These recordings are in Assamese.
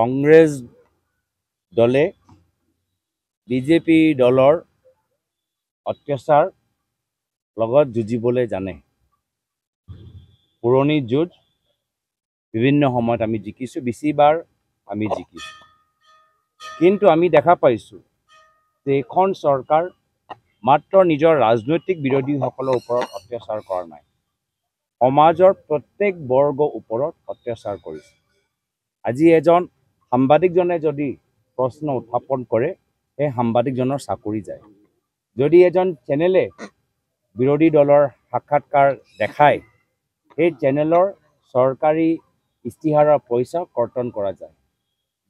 কংগ্ৰেছ দলে বিজেপি দলৰ অত্যাচাৰ লগত যুঁজিবলৈ জানে পুৰণি যুঁজ বিভিন্ন সময়ত আমি জিকিছোঁ বেছিবাৰ আমি জিকিছোঁ কিন্তু আমি দেখা পাইছোঁ যে এইখন চৰকাৰ মাত্ৰ নিজৰ ৰাজনৈতিক বিৰোধীসকলৰ ওপৰত অত্যাচাৰ কৰা নাই সমাজৰ প্ৰত্যেক বৰ্গৰ ওপৰত অত্যাচাৰ কৰিছে আজি এজন সাংবাদিকজনে যদি প্ৰশ্ন উত্থাপন কৰে সেই সাংবাদিকজনৰ চাকৰি যায় যদি এজন চেনেলে বিৰোধী দলৰ সাক্ষাৎকাৰ দেখায় সেই চেনেলৰ চৰকাৰী ইস্তিহাৰৰ পইচা কৰ্তন কৰা যায়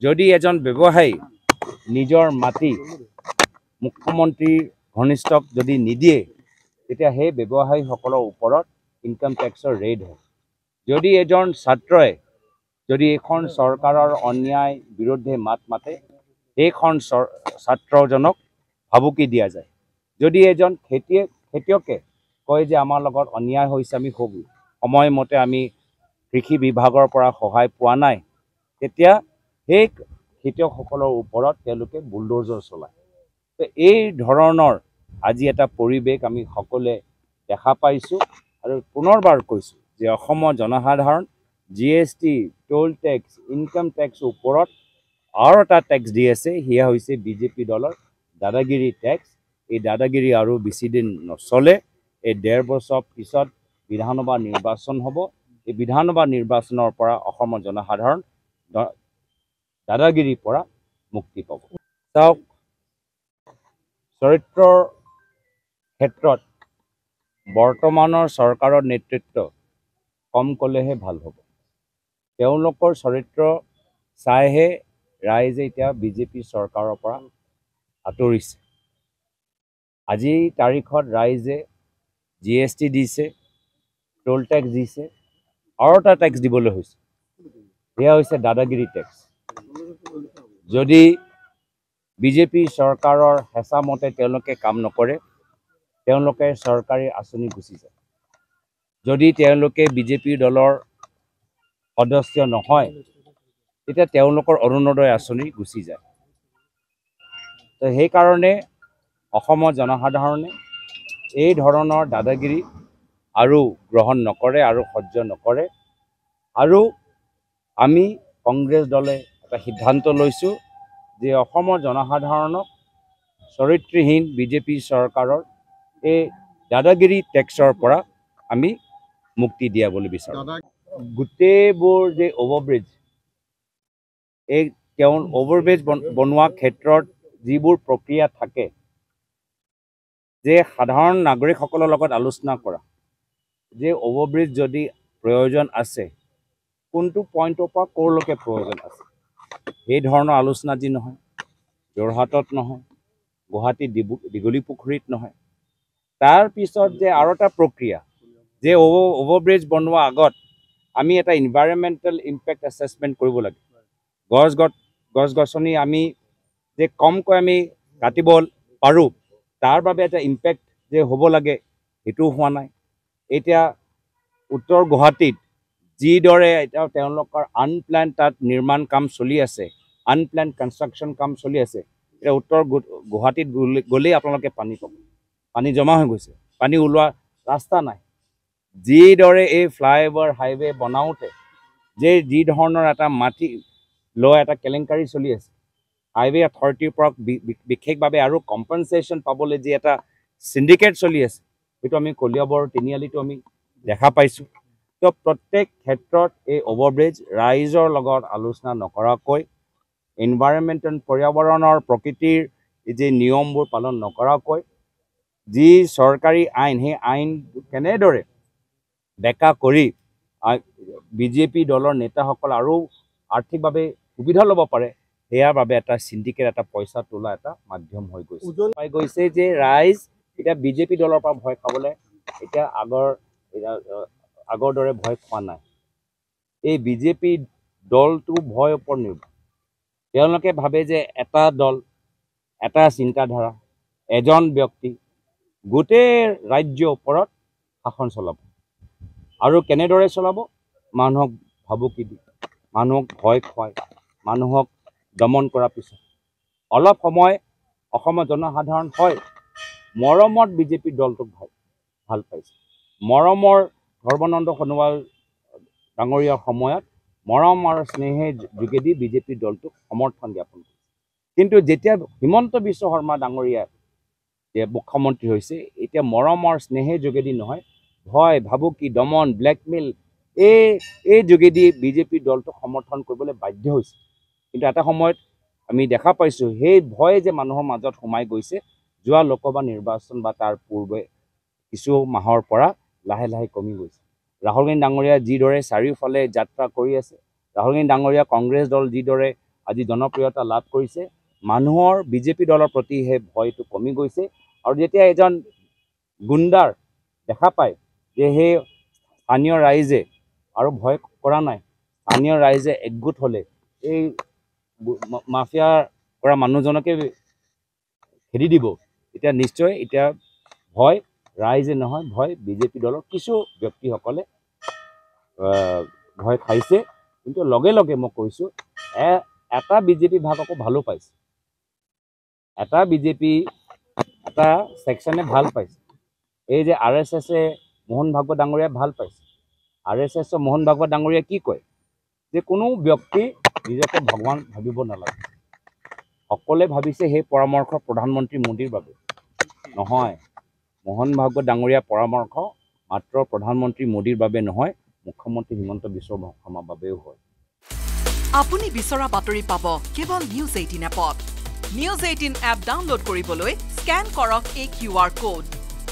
যদি এজন ব্যৱসায়ী নিজৰ মাটি মুখ্যমন্ত্ৰীৰ ঘনিষ্ঠক যদি নিদিয়ে তেতিয়া সেই ব্যৱসায়ীসকলৰ ওপৰত ইনকাম টেক্সৰ ৰেইড হয় যদি এজন ছাত্ৰই যদি এইখন চৰকাৰৰ অন্যায় বিৰুদ্ধে মাত মাতে সেইখন ছাত্ৰজনক ভাবুকি দিয়া যায় যদি এজন খেতিয়ে খেতিয়কে কয় যে আমাৰ লগত অন্যায় হৈছে আমি শুভ সময়মতে আমি কৃষি বিভাগৰ পৰা সহায় পোৱা নাই তেতিয়া সেই খেতিয়কসকলৰ ওপৰত তেওঁলোকে বুলডোজৰ চলায় তো এই ধৰণৰ আজি এটা পৰিৱেশ আমি সকলোৱে দেখা পাইছোঁ আৰু পুনৰবাৰ কৈছোঁ যে অসমৰ জনসাধাৰণ G S T toll tax income tax উপর আর একটা টেক্স দি আছে সিয়া হয়েছে বিজেপি দলের দাদাগিরি টেক্স এই দাদাগিরি আর বেশিদিন নচলে এই দেড় বছর পিছত বিধানসভা নির্বাচন হব এই বিধানসভা নির্বাচনের পরা জনসাধারণ দাদাগিরির পর মুক্তি পাব চরিত্রর ক্ষেত্র বর্তমানের সরকারের নেতৃত্ব কম কলেহে ভাল হবো তেওঁলোকৰ চৰিত্ৰ চাইহে ৰাইজে এতিয়া বিজেপি চৰকাৰৰ পৰা আঁতৰিছে আজিৰ তাৰিখত ৰাইজে জি এছ টি দিছে টোল টেক্স দিছে আৰু এটা টেক্স দিবলৈ হৈছে সেয়া হৈছে দাদাগিৰি টেক্স যদি বিজেপি চৰকাৰৰ হেঁচা মতে তেওঁলোকে কাম নকৰে তেওঁলোকে চৰকাৰী আঁচনি গুচি যায় যদি তেওঁলোকে বিজেপি দলৰ সদস্য নহয় তেতিয়া তেওঁলোকৰ অৰুণোদয় আঁচনি গুচি যায় তো সেইকাৰণে অসমৰ জনসাধাৰণে এই ধৰণৰ দাদাগিৰি আৰু গ্ৰহণ নকৰে আৰু সহ্য নকৰে আৰু আমি কংগ্ৰেছ দলে এটা সিদ্ধান্ত লৈছোঁ যে অসমৰ জনসাধাৰণক চৰিত্ৰহীন বিজেপি চৰকাৰৰ এই দাদাগিৰি টেক্সৰ পৰা আমি মুক্তি দিয়াবলৈ বিচাৰোঁ গোটেইবোৰ যে অভাৰব্ৰিজ এই তেওঁ অভাৰব্ৰিজ বনোৱা ক্ষেত্ৰত যিবোৰ প্ৰক্ৰিয়া থাকে যে সাধাৰণ নাগৰিকসকলৰ লগত আলোচনা কৰা যে অভাৰব্ৰিজ যদি প্ৰয়োজন আছে কোনটো পইণ্টৰ পৰা ক'ৰলৈকে প্ৰয়োজন আছে সেই ধৰণৰ আলোচনা যি নহয় যোৰহাটত নহয় গুৱাহাটী ডিব দীঘলী পুখুৰীত নহয় তাৰপিছত যে আৰু এটা প্ৰক্ৰিয়া যে অভাৰব্ৰিজ বনোৱাৰ আগত আমি এটা ইনভাইৰমেণ্টেল ইম্পেক্ট এছেচমেণ্ট কৰিব লাগে গছ গছ গছ গছনি আমি যে কমকৈ আমি কাটিব পাৰোঁ তাৰ বাবে এটা ইম্পেক্ট যে হ'ব লাগে সেইটোও হোৱা নাই এতিয়া উত্তৰ গুৱাহাটীত যিদৰে এতিয়া তেওঁলোকৰ আনপ্লেণ্ড তাত নিৰ্মাণ কাম চলি আছে আনপ্লেণ্ড কনষ্ট্ৰাকশ্যন কাম চলি আছে এতিয়া উত্তৰ গুৱাহাটীত গ'লে গ'লেই আপোনালোকে পানী পাব পানী জমা হৈ গৈছে পানী ওলোৱা ৰাস্তা নাই যিদৰে এই ফ্লাইঅভাৰ হাইৱে বনাওঁতে যে যি ধৰণৰ এটা মাটি লৈ এটা কেলেংকাৰী চলি আছে হাইৱে অথৰিটিৰ পৰা বিশেষভাৱে আৰু কম্পেনচেশ্যন পাবলৈ যি এটা চিণ্ডিকেট চলি আছে সেইটো আমি কলিয়াবৰ তিনিআলিটো আমি দেখা পাইছোঁ তো প্ৰত্যেক ক্ষেত্ৰত এই অভাৰব্ৰিজ ৰাইজৰ লগত আলোচনা নকৰাকৈ এনভাইৰমেণ্ট পৰ্যাৱৰণৰ প্ৰকৃতিৰ যি নিয়মবোৰ পালন নকৰাকৈ যি চৰকাৰী আইন সেই আইন কেনেদৰে বেকা কৰি বিজেপি দলৰ নেতাসকল আৰু আৰ্থিকভাৱে সুবিধা ল'ব পাৰে সেয়াৰ বাবে এটা চিণ্ডিকেট এটা পইচা তোলা এটা মাধ্যম হৈ গৈছে উজ্জ্বল পাই গৈছে যে ৰাইজ এতিয়া বিজেপি দলৰ পৰা ভয় খাবলৈ এতিয়া আগৰ আগৰ দৰে ভয় খোৱা নাই এই বিজেপি দলটো ভয় ওপৰত নিৰ্ভৰ তেওঁলোকে ভাবে যে এটা দল এটা চিন্তাধাৰা এজন ব্যক্তি গোটেই ৰাজ্যৰ ওপৰত শাসন চলাব আৰু কেনেদৰে চলাব মানুহক ভাবুকি দি মানুহক ভয় খুৱাই মানুহক দমন কৰাৰ পিছত অলপ সময় অসমৰ জনসাধাৰণ হয় মৰমত বিজেপি দলটোক ভাল ভাল পাইছে মৰমৰ সৰ্বানন্দ সোণোৱাল ডাঙৰীয়াৰ সময়ত মৰম আৰু স্নেহে যোগেদি বিজেপি দলটোক সমৰ্থন জ্ঞাপন কৰিছে কিন্তু যেতিয়া হিমন্ত বিশ্ব শৰ্মা ডাঙৰীয়া মুখ্যমন্ত্ৰী হৈছে এতিয়া মৰম আৰু স্নেহে যোগেদি নহয় ভয় ভাবুকি দমন ব্লেকমেইল এই এই যোগেদি বিজেপিৰ দলটোক সমৰ্থন কৰিবলৈ বাধ্য হৈছে কিন্তু এটা সময়ত আমি দেখা পাইছোঁ সেই ভয় যে মানুহৰ মাজত সোমাই গৈছে যোৱা লোকসভা নিৰ্বাচন বা তাৰ পূৰ্বে কিছু মাহৰ পৰা লাহে লাহে কমি গৈছে ৰাহুল গান্ধী ডাঙৰীয়া যিদৰে চাৰিওফালে যাত্ৰা কৰি আছে ৰাহুল গান্ধী ডাঙৰীয়া কংগ্ৰেছ দল যিদৰে আজি জনপ্ৰিয়তা লাভ কৰিছে মানুহৰ বিজেপি দলৰ প্ৰতি সেই ভয়টো কমি গৈছে আৰু যেতিয়া এজন গুণ্ডাৰ দেখা পায় যে সেই স্থানীয় ৰাইজে আৰু ভয় কৰা নাই স্থানীয় ৰাইজে একগোট হ'লে এই মাফিয়াৰ পৰা মানুহজনকে খেদি দিব এতিয়া নিশ্চয় এতিয়া ভয় ৰাইজে নহয় ভয় বিজেপি দলৰ কিছু ব্যক্তিসকলে ভয় খাইছে কিন্তু লগে লগে মই কৈছোঁ এটা বিজেপি ভাগ আকৌ ভালো পাইছে এটা বিজেপি এটা ছেকশ্যনে ভাল পাইছে এই যে আৰ এছ এছে মোহন ভাগৱত ডাঙৰীয়াই ভাল পাইছে আৰ এছ এছৰ মোহন ভাগৱত ডাঙৰীয়াই কি কয় যে কোনো ব্যক্তি নিজকে ভগৱান ভাবিব নালাগে সকলোৱে ভাবিছে সেই পৰামৰ্শ প্ৰধানমন্ত্ৰী মোদীৰ বাবে নহয় মোহন ভাগৱত ডাঙৰীয়াৰ পৰামৰ্শ মাত্ৰ প্ৰধানমন্ত্ৰী মোদীৰ বাবে নহয় মুখ্যমন্ত্ৰী হিমন্ত বিশ্ব শৰ্মাৰ বাবেও হয় আপুনি বিচৰা বাতৰি পাব কেৱল নিউজ এইটিন এপত নিউজ এইটিন এপ ডাউনলোড কৰিবলৈ স্কেন কৰক এই কিউ আৰ ক'ড